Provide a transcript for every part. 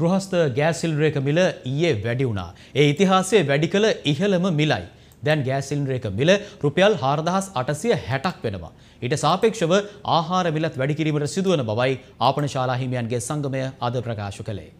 ගෘහස්ත ගෑසිල්රේක මිල ඊයේ වැඩි වුණා. ඒ ඉතිහාසයේ වැඩි කළ ඉහළම මිලයි. දැන් ගෑසිල්රේක මිල රුපියල් 4860ක් වෙනවා. ඊට සාපේක්ෂව ආහාර මිලත් වැඩි කිරීමට සිදුවන බවයි ආපනශාලා හිමියන්ගේ සංගමය අද ප්‍රකාශ කළේ.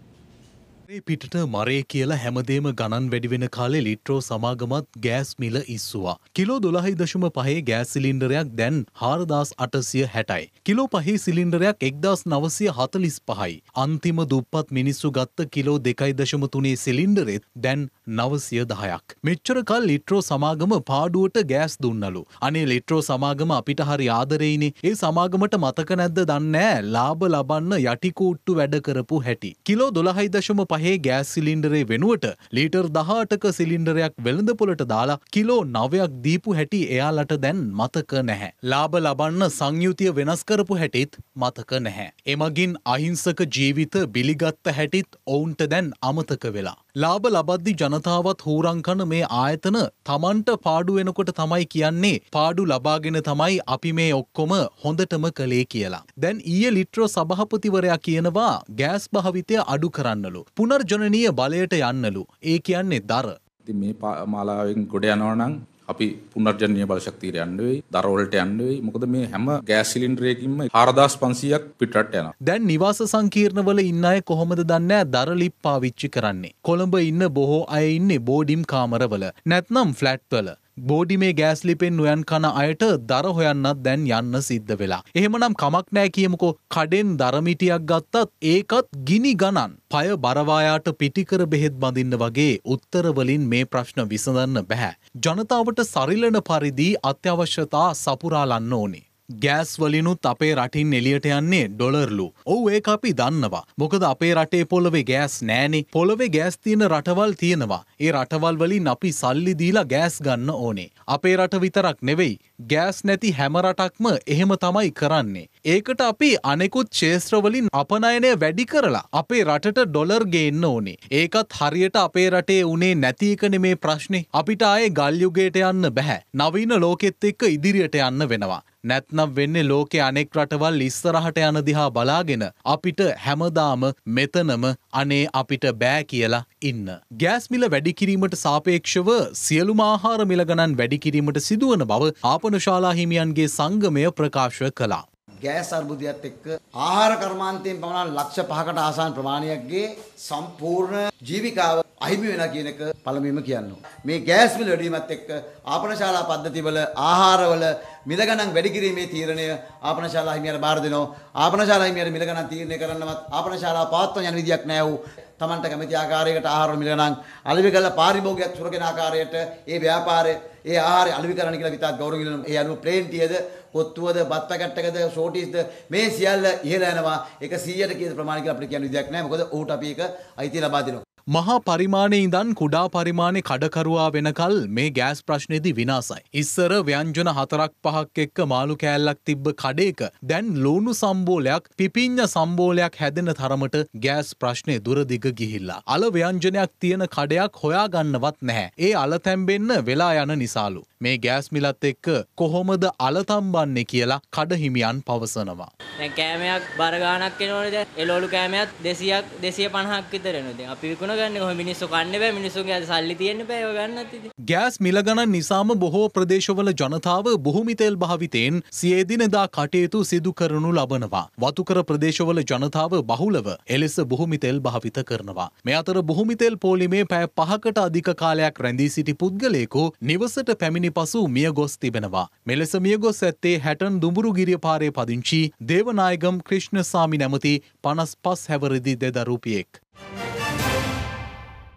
පිටට මරය කියලා හැමදේම ගණන් වැඩිවෙන කාලේ ලිට්‍රෝ සමාගමත් ගෑස් මිල ඉස්සවා. කිලෝ දොළහි දශම පහේ ගෑස් සිලින්ඩරයක් දැන් හාරදාස් අටසිය හැටයි. කිලෝ පහේ සිලින්ඩරයක් එක්දස් නවසය හතලිස් පහයි. අන්තිම දුප්පත් මිනිස්සු ගත්ත කිලෝ දෙකයි දශම තුනේ සිලින්ඩරෙත් දැන් නවසිය දහයක්. මෙච්චරකල් ලිට්‍රෝ සමාගම පාඩුවට ගෑස් දුන්නලු. අනේ ලිට්‍රෝ සමාගම අපිට හරි ආදරෙයිනේ ඒ සමාගමට මතක නැද්ද දන්නෑ ලාබ ලබන්න යටිකූට්ටු වැඩ කරපු හැටි. කිලෝ දොළහයි දශම පහ පහේ ගෑස් සිලින්ඩරේ වෙනුවට ලීටර් දහටක සිලින්ඩරයක් වෙළඳපොලට දාලා කිලෝ නවයක් දීපු හැටි එයාලට දැන් මතක නැහැ. ලාබ ලබන්න සංයුතිය වෙනස් කරපු හැටිත් මතක නැහැ. එමගින් අහිංසක ජීවිත බිලිගත්ත හැටිත් ඔවුන්ට දැන් අමතක වෙලා. ලාභ ලබද්දි ජනතාවත් හූරංකන මේ ආයතන තමන්ට පාඩු වෙනකොට තමයි කියන්නේ පාඩු ලබාගෙන තමයි අපි මේ ඔක්කොම හොඳටම කළේ කියලා. දැන් ඊයේ ලිට්‍රෝ සභාපතිවරයා කියනවා ගෑස් භාවිතය අඩු කරන්නලු. පුනර්ජනනීය බලයට යන්නලු. ඒ කියන්නේ දර. ඉතින් මේ මාලාවෙන් ගොඩ යනවා නම් අපි පුනර්ජනීය බලශක්තියට යන්න වෙයි, දරවලට යන්න වෙයි. මොකද මේ හැම ගෑස් සිලින්ඩරයකින්ම 4500ක් පිටරට යනවා. දැන් නිවාස සංකීර්ණවල ඉන්න අය කොහොමද දන්නේ දර ලිප් පාවිච්චි කරන්නේ? කොළඹ ඉන්න බොහෝ අය ඉන්නේ බෝඩිම් කාමරවල, නැත්නම් ෆ්ලැට්වල. බෝඩි මේ ගෑස්ලිපෙන් නොයන් කන අයට දර හොයන්නත් දැන් යන්න සිද්ධ වෙලා. එහෙමනම් කමක් නෑ කියමුකෝ කඩෙන් දරමිටියක් ගත්තත් ඒකත් ගිනි ගණන්. පය බරවායාට පිටිකර බෙහෙත් බඳින්න වගේ උත්තරවලින් මේ ප්‍රශ්න විසඳන්න බැහැ. ජනතාවට සරිලන පරිදි අත්‍යවශ්‍යතා සපුරාලන්න ඕනේ. ගෑස් වලිනුත් අපේ රටින් එලියට යන්නේ ඩොලර්ලු. ඔව් ඒක අපි දන්නවා. මොකද අපේ රටේ පොළවේ ගෑස් නෑනේ. පොළවේ ගෑස් තියෙන රටවල් තියෙනවා. ඒ රටවල් වලින් අපි සල්ලි දීලා ගෑස් ගන්න ඕනේ. අපේ රට විතරක් නෙවෙයි. ගෑස් නැති හැම රටක්ම එහෙම තමයි කරන්නේ. ඒකට අපි අනෙකුත් ක්ෂේත්‍ර වලින් අපනයනය වැඩි කරලා අපේ රටට ඩොලර් ගේන්න ඕනේ. ඒකත් හරියට අපේ රටේ උනේ නැති එකනේ මේ ප්‍රශ්නේ. අපිට ආයේ ගල් යුගයට යන්න බෑ. නවීන ලෝකෙත් එක්ක ඉදිරියට යන්න වෙනවා. නැත්නම් වෙන්නේ ලෝකේ අනෙක් රටවල් ඉස්සරහට යන දිහා බලාගෙන අපිට හැමදාම මෙතනම අනේ අපිට බෑ කියලා ඉන්න. ගෑස් මිල වැඩි කිරීමට සාපේක්ෂව සියලුම ආහාර මිල ගණන් වැඩි කිරීමට සිදුවන බව ආපනශාලා හිමියන්ගේ සංගමය ප්‍රකාශ කළා. ගෑස් අර්බුදයත් එක්ක ආහාර කර්මාන්තයෙන් පමණ ලක්ෂ 5කට ආසන්න ප්‍රමාණයක්ගේ සම්පූර්ණ ජීවිකාව අහිමි වෙනවා කියන එක පළමුවෙන්ම කියනවා. මේ ගෑස් මිල වැඩිවීමත් එක්ක ආපනශාලා පද්ධතිවල ආහාරවල මිල ගණන් වැඩි කිරීමේ තීරණය ආපනශාලා හිමියට බාර දෙනවා. ආපනශාලා හිමියට මිල ගණන් තීරණය කරන්නවත් ආපනශාලා පවත්වන යන විදියක් නැහැ Tamanට කැමති ආකාරයකට ආහාර මිල නම් අලෙවි කළ පාරිභෝගිකයක් සුරගෙන ආකාරයට ඒ ව්‍යාපාරයේ ඒ ආහාරය අලෙවි කරන්න කියලා විතාත් ගෞරවයෙන් ඒ අනුව ප්ලේන්ටියද කොත්තුවද බත් පැකට්ටකද සෝටිස්ද මේ සියල්ල ඉහළ යනවා ඒක 100ට කියන ප්‍රමාණය කියලා අපිට කියන්න විදියක් නැහැ මොකද ඌට අපි ඒක අයිතිය ලබා දෙනවා මහා පරිමාණය ඉඳන් කුඩා පරිමාණය කඩකරුවා වෙනකල් මේ ගෑස් ප්‍රශ්නයේදී විනාසයි. ඉස්සර ව්‍යංජන හතරක් පහක් එක්ක මාළු කෑල්ලක් තිබ්බ කඩේක දැන් ලූුණු සම්බෝලයක් පිපිඤ්ඤ සම්බෝලයක් හැදෙන තරමට ගෑස් ප්‍රශ්නය දුරදිග ගිහිල්ලා. අල ව්‍යංජනයක් තියෙන කඩයක් හොයාගන්නවත් නැහැ. ඒ අල තැම්බෙන්න වෙලා යන නිසාලු. මේ ගෑස් මිලත් එක්ක කොහොමද අල තම්බන්නේ කියලා කඩහිමියන් පවසනවා. කෑමයක් බරගානක් එනවනේ දැන් එළවලු කෑමයක් 200ක් 250ක් විතර එනවා. දැන් අපි විකුණ ගන්න කොහොම මිනිස්සු කන්න බෑ මිනිස්සුන්ගේ සල්ලි තියෙන්න බෑ ඒව ගන්නත් ඉතින් ගෑස් මිල ගණන් නිසාම බොහෝ ප්‍රදේශවල ජනතාව බොහොමි තෙල් භාවිතයෙන් සිය දිනදා කටයුතු සිදු කරනු ලබනවා වතුකර ප්‍රදේශවල ජනතාව බහුලව එලෙස බොහොමි තෙල් භාවිත කරනවා මේ අතර බොහොමි තෙල් පෝලිමේ පැය පහකට අධික කාලයක් රැඳී සිටි පුද්ගලයෙකු නිවසට පැමිණි පසු මිය ගොස් තිබෙනවා මෙලෙස මිය ගොස් ඇත්තේ හැටන් දුඹුරු ගිරිය පාරේ පදිංචි දේවනායගම් ක්‍රිෂ්ණ සාමි නැමති පනස් පස් හැවරදි දෙදරුපියෙක්.